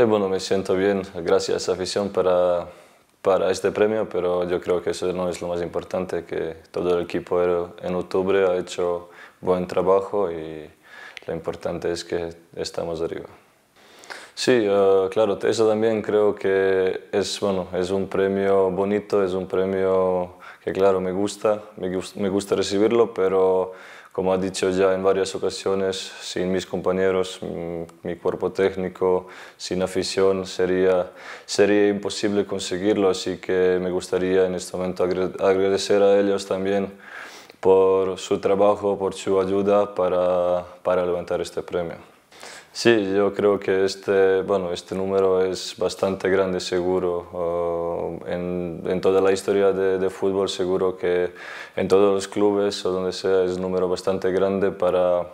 Eh, bueno, me siento bien gracias a esa afición para, para este premio, pero yo creo que eso no es lo más importante, que todo el equipo en octubre ha hecho buen trabajo y lo importante es que estamos arriba. Sí, eh, claro, eso también creo que es, bueno, es un premio bonito, es un premio que claro, me gusta, me, gusta recibirlo, pero como ha dicho ya en varias ocasiones, sin mis compañeros, mi cuerpo técnico, sin afición, sería, sería imposible conseguirlo, así que me gustaría en este momento agradecer a ellos también por su trabajo, por su ayuda para, para levantar este premio. Sí, yo creo que este, bueno, este número es bastante grande seguro. Oh, en, toda la historia de, fútbol seguro que en todos los clubes o donde sea es un número bastante grande para,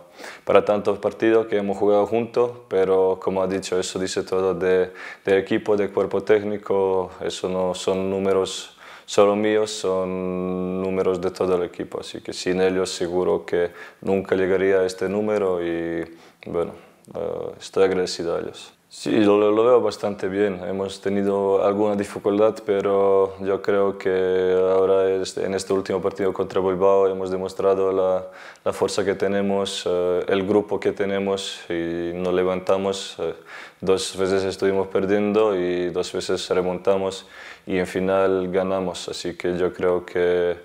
para tantos partidos que hemos jugado juntos, pero como ha dicho, eso dice todo de, de equipo, de cuerpo técnico, eso no son números solo míos, son números de todo el equipo, así que sin ellos seguro que nunca llegaría a este número y bueno. Eh, estoy agradecido a ellos. Sí, lo, veo bastante bien. Hemos tenido alguna dificultad, pero yo creo que ahora en este último partido contra Bilbao hemos demostrado la, la fuerza que tenemos, eh, el grupo que tenemos y nos levantamos. Eh, dos veces estuvimos perdiendo y dos veces remontamos y en final ganamos. Así que yo creo que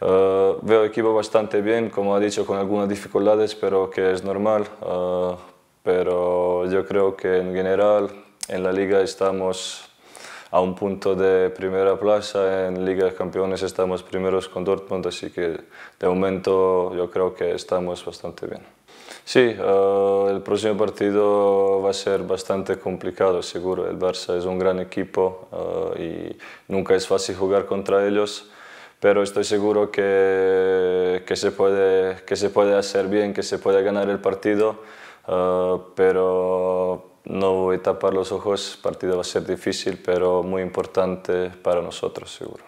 veo veo equipo bastante bien, como ha dicho, con algunas dificultades, pero que es normal pero yo creo que en general en la liga estamos a un punto de primera plaza, en Liga de Campeones estamos primeros con Dortmund, así que de momento yo creo que estamos bastante bien. Sí, eh, el próximo partido va a ser bastante complicado, seguro. El Barça es un gran equipo eh, y nunca es fácil jugar contra ellos, pero estoy seguro que, que, se puede, que se puede hacer bien, que se puede ganar el partido. Eh, pero no voy a tapar los ojos, el partido va a ser difícil, pero muy importante para nosotros seguro.